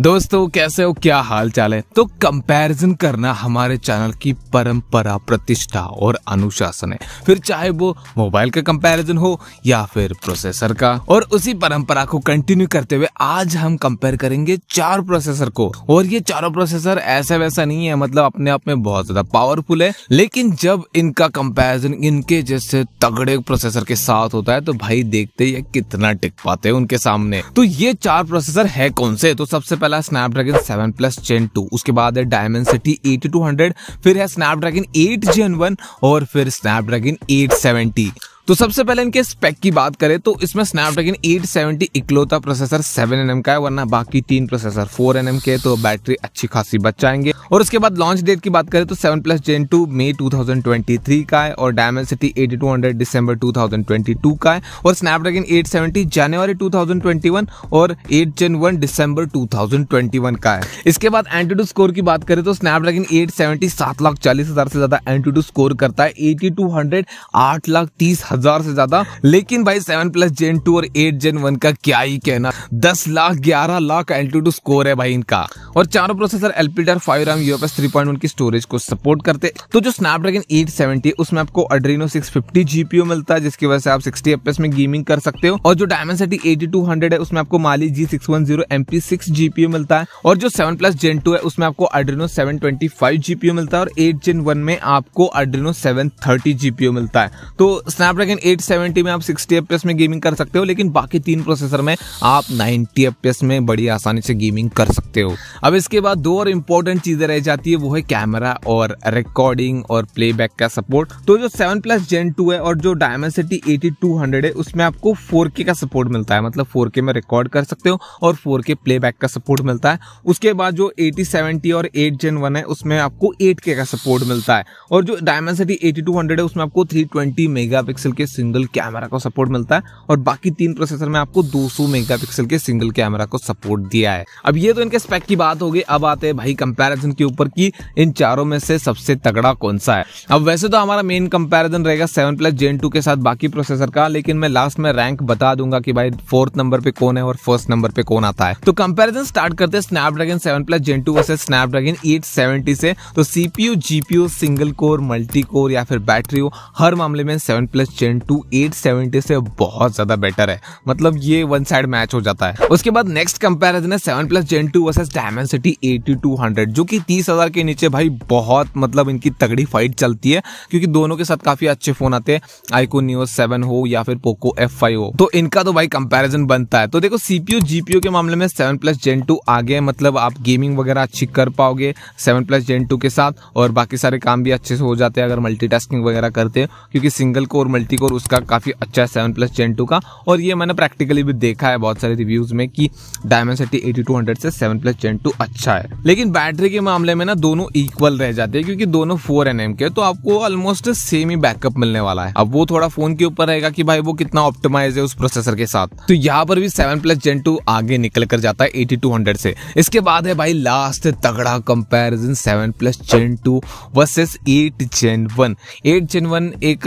दोस्तों कैसे हो क्या हाल चाल है तो कंपैरिजन करना हमारे चैनल की परंपरा प्रतिष्ठा और अनुशासन है फिर चाहे वो मोबाइल का कंपैरिजन हो या फिर प्रोसेसर का और उसी परंपरा को कंटिन्यू करते हुए आज हम कंपेयर करेंगे चार प्रोसेसर को और ये चारों प्रोसेसर ऐसे वैसा नहीं है मतलब अपने आप में बहुत ज्यादा पावरफुल है लेकिन जब इनका कंपेरिजन इनके जैसे तगड़े प्रोसेसर के साथ होता है तो भाई देखते ही कितना टिक पाते हैं उनके सामने तो ये चार प्रोसेसर है कौन से तो सबसे पहले वाला Snapdragon seven plus gen two उसके बाद है Dimensity eighty two hundred फिर है स्नैपड्रैगन एट जेन वन और फिर स्नैपड्रैगन एट सेवेंटी तो सबसे पहले इनके स्पेक की बात करें तो इसमें स्नैपड्रैगन 870 इकलौता प्रोसेसर 7 एनएम का है वरना बाकी तीन प्रोसेसर 4 एनएम के तो बैटरी अच्छी खासी बच जाएंगे और उसके बाद लॉन्च डेट की बात करें तो 7 प्लस जेन टू मई 2023 का है और डायमंड सिटी एटी टू 2022 का है और स्नैपड्रैगन 870 जनवरी टू और 8 जेन वन डिसम्बर 2021 का है इसके बाद एंटीटू स्कोर की बात करें तो स्नैपड्रैगन एट सेवेंटी सात लाख चालीस हजार से ज्यादा एंटीटू स्कोर करता है एटी टू हंड्रेड आठ लाख तीस हजार हजार से ज्यादा लेकिन भाई सेवन प्लस जेन टू और एट जेन वन का क्या ही कहना दस लाख ग्यारह लाख एल्टीट्यूड स्कोर है भाई इनका और चारों processor LPDDR five RAM UFS three point one की स्टोरेज को सपोर्ट करते तो जो स्नैपड्रैगन एट सेवेंटी उसमें आपको अड्रीनो सिक्स फिफ्टी जीपीओ मिलता है जिसकी वजह से आप सिक्सटी एफ में गेमिंग कर सकते हो और जो सिटी एटी टू हंड्रेड है उसमें आपको Mali G six one zero M P six GPU मिलता है और जो सेवन प्लस जेन टू है उसमें आपको Adreno seven twenty five GPU मिलता है और एट जेन वन में आपको अड्रीनो सेवन थर्टी जीपीओ मिलता है तो स्नैपड्रैगन स्नैपड्रैगन 870 में आप 60 एफ में गेमिंग कर सकते हो लेकिन बाकी तीन प्रोसेसर में आप 90 एफ में बड़ी आसानी से गेमिंग कर सकते हो अब इसके बाद दो और इम्पोर्टेंट चीज़ें रह जाती है वो है कैमरा और रिकॉर्डिंग और प्ले का सपोर्ट तो जो सेवन प्लस जेन टू है और जो Dimensity eighty two hundred है उसमें आपको फोर का सपोर्ट मिलता है मतलब फोर में रिकॉर्ड कर सकते हो और फोर के प्ले का सपोर्ट मिलता है उसके बाद जो एटी सेवेंटी और एट जेन वन है उसमें आपको एट का सपोर्ट मिलता है और जो Dimensity eighty two hundred है उसमें आपको थ्री ट्वेंटी मेगा पिक्सल के सिंगल कैमरा को सपोर्ट मिलता है और बाकी तीन प्रोसेसर में आपको 200 मेगापिक्सल के सिंगल कैमरा को सपोर्ट दिया है अब ये तो इनके स्पेक की बात हो गई अब आते हैं भाई कंपैरिजन के ऊपर की इन चारों में से सबसे तगड़ा कौन सा है अब वैसे तो हमारा मेन कंपेरिजन रहेगा सेवन प्लस जेन टू के साथ बाकी प्रोसेसर का लेकिन मैं लास्ट में रैंक बता दूंगा कि भाई फोर्थ नंबर पे कौन है और फर्स्ट नंबर पे कौन आता है तो कंपेरिजन स्टार्ट करते हैं Snapdragon seven plus gen two versus Snapdragon eight seventy से तो CPU GPU single core multi core या फिर बैटरी हो हर मामले में seven plus gen gen two eight seventy से बहुत ज्यादा बेटर है मतलब ये वन साइड मैच हो जाता है उसके बाद नेक्स्ट कंपेरिजन है seven plus gen two versus Dimensity eighty two hundred जो की तीस हजार के नीचे भाई बहुत मतलब इनकी तगड़ी फाइट चलती है क्योंकि दोनों के साथ काफी अच्छे फोन आते हैं आईको न्यू सेवन हो या फिर पोको एफ फाइव हो तो इनका तो भाई कंपेरिजन बनता है तो देखो सीपीओ जीपीओ के मामले में सेवन प्लस जेन टू आगे मतलब आप गेमिंग वगैरह अच्छी कर पाओगे सेवन प्लस जेन टू के साथ और बाकी सारे काम भी अच्छे से हो जाते हैं अगर मल्टी वगैरह करते हैं क्योंकि सिंगल कोर मल्टी मिलती और उसका काफ़ी अच्छा है सेवन प्लस जेन टू का और ये मैंने प्रैक्टिकली भी देखा है बहुत सारे रिव्यूज़ में कि Dimensity eighty two hundred से सेवन प्लस जेन टू अच्छा है लेकिन बैटरी के मामले में ना दोनों इक्वल रह जाते हैं क्योंकि दोनों फोर एन के तो आपको ऑलमोस्ट सेम ही बैकअप मिलने वाला है अब वो थोड़ा फोन के ऊपर रहेगा कि भाई वो कितना ऑप्टिमाइज है उस प्रोसेसर के साथ तो यहाँ पर भी सेवन प्लस जेन टू आगे निकल कर जाता है एटी टू हंड्रेड से इसके बाद है भाई लास्ट तगड़ा comparison seven plus gen two versus eight gen one eight gen one एक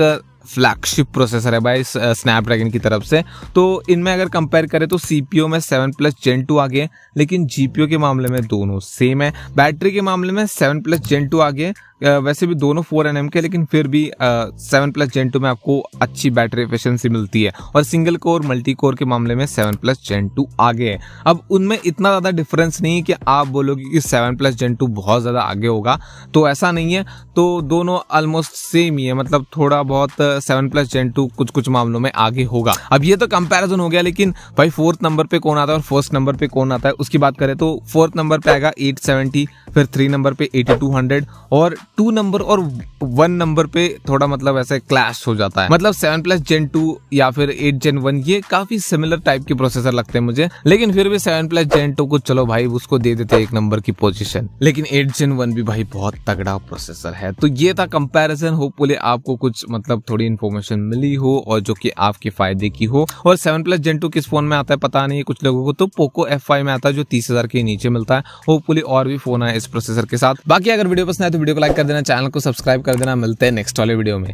फ्लैगशिप प्रोसेसर है भाई स्नैपड्रैगन की तरफ से तो इनमें अगर कंपेयर करें तो सी में सेवन प्लस जेन टू आगे लेकिन जी के मामले में दोनों सेम है बैटरी के मामले में सेवन प्लस जेन टू आगे वैसे भी दोनों फोर एन के लेकिन फिर भी सेवन प्लस जेन टू में आपको अच्छी बैटरी एफिशिएंसी मिलती है और सिंगल कोर मल्टी कोर के मामले में सेवन प्लस जेन टू आगे है अब उनमें इतना ज़्यादा डिफरेंस नहीं है कि आप बोलोगे कि सेवन प्लस जेन टू बहुत ज़्यादा आगे होगा तो ऐसा नहीं है तो दोनों ऑलमोस्ट सेम ही है मतलब थोड़ा बहुत सेवन प्लस जेन टू कुछ कुछ मामलों में आगे होगा अब ये तो कंपेरिजन हो गया लेकिन भाई फोर्थ नंबर पर कौन आता है और फर्स्ट नंबर पर कौन आता है उसकी बात करें तो फोर्थ नंबर पर आएगा एट सेवेंटी फिर थ्री नंबर पर एटी टू हंड्रेड और टू नंबर और वन नंबर पे थोड़ा मतलब ऐसे क्लैश हो जाता है मतलब सेवन प्लस जेन टू या फिर एट जेन वन ये काफी सिमिलर टाइप के प्रोसेसर लगते हैं मुझे लेकिन फिर भी सेवन प्लस जेन टू को चलो भाई उसको दे देते एक नंबर की पोजिशन लेकिन एट जेन वन भी भाई बहुत तगड़ा प्रोसेसर है तो ये था कंपेरिजन होपफुली आपको कुछ मतलब थोड़ी इन्फॉर्मेशन मिली हो और जो कि आपके फायदे की हो और सेवन प्लस जेन टू किस फोन में आता है पता नहीं कुछ लोगों को तो पोको एफ में आता है जो तीस हजार के नीचे मिलता है होपफुली और भी फोन है इस प्रोसेसर के साथ बाकी अगर वीडियो पसंद है तो वीडियो को लाइक कर देना चैनल को सब्सक्राइब कर देना मिलते हैं नेक्स्ट वाले वीडियो में